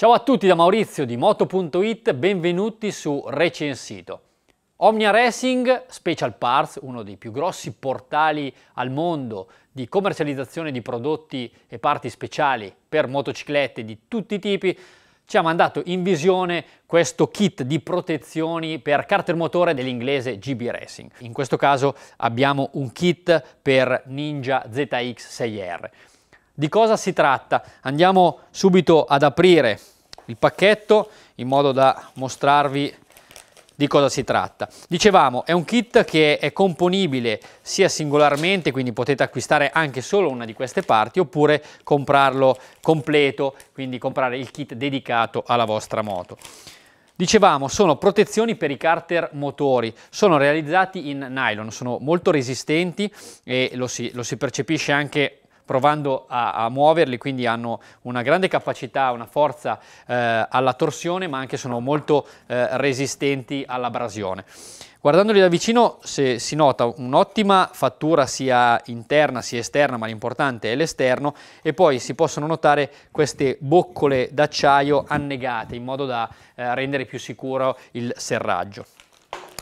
Ciao a tutti da Maurizio di Moto.it, benvenuti su Recensito. Omnia Racing Special Parts, uno dei più grossi portali al mondo di commercializzazione di prodotti e parti speciali per motociclette di tutti i tipi, ci ha mandato in visione questo kit di protezioni per carter motore dell'inglese GB Racing. In questo caso abbiamo un kit per Ninja ZX6R. Di cosa si tratta? Andiamo subito ad aprire il pacchetto in modo da mostrarvi di cosa si tratta. Dicevamo, è un kit che è componibile sia singolarmente, quindi potete acquistare anche solo una di queste parti, oppure comprarlo completo, quindi comprare il kit dedicato alla vostra moto. Dicevamo, sono protezioni per i carter motori, sono realizzati in nylon, sono molto resistenti e lo si, lo si percepisce anche provando a, a, muoverli, quindi hanno una grande capacità, una forza eh, alla torsione, ma anche sono molto eh, resistenti all'abrasione. Guardandoli da vicino se, si nota un'ottima fattura sia interna sia esterna, ma l'importante è l'esterno e poi si possono notare queste boccole d'acciaio annegate in modo da eh, rendere più sicuro il serraggio.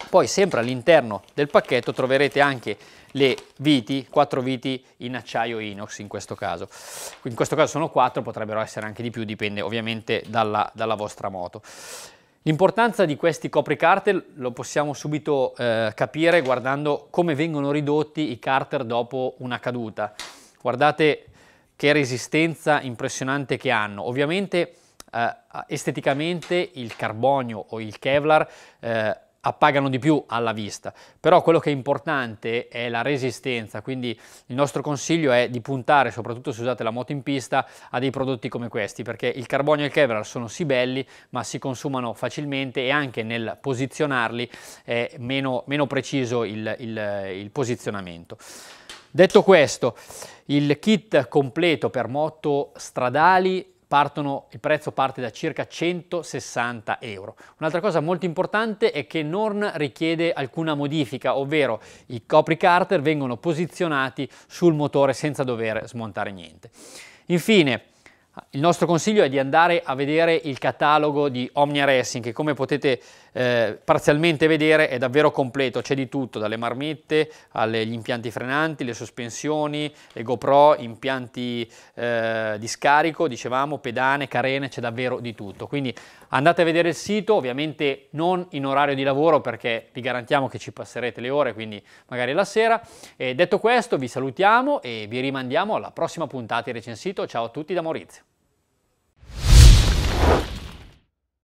Poi sempre all'interno del pacchetto troverete anche le viti, quattro viti in acciaio inox in questo caso. In questo caso sono quattro, potrebbero essere anche di più, dipende ovviamente dalla, dalla vostra moto. L'importanza di questi copricarte lo possiamo subito eh, capire guardando come vengono ridotti i carter dopo una caduta. Guardate che resistenza impressionante che hanno. Ovviamente eh, esteticamente il carbonio o il Kevlar eh, appagano di più alla vista, però quello che è importante è la resistenza, quindi il nostro consiglio è di puntare, soprattutto se usate la moto in pista, a dei prodotti come questi, perché il carbonio e il Kevlar sono sì belli, ma si consumano facilmente e anche nel posizionarli è meno, meno preciso il, il, il posizionamento. Detto questo, il kit completo per moto stradali Partono, il prezzo parte da circa 160 euro. Un'altra cosa molto importante è che non richiede alcuna modifica, ovvero i copri carter vengono posizionati sul motore senza dover smontare niente. Infine, il nostro consiglio è di andare a vedere il catalogo di Omnia Racing che come potete eh, parzialmente vedere è davvero completo, c'è di tutto, dalle marmitte agli impianti frenanti, le sospensioni, le GoPro, impianti eh, di scarico, dicevamo, pedane, carene, c'è davvero di tutto. Quindi andate a vedere il sito, ovviamente non in orario di lavoro perché vi garantiamo che ci passerete le ore, quindi magari la sera. E detto questo vi salutiamo e vi rimandiamo alla prossima puntata di Recensito. Ciao a tutti da Maurizio.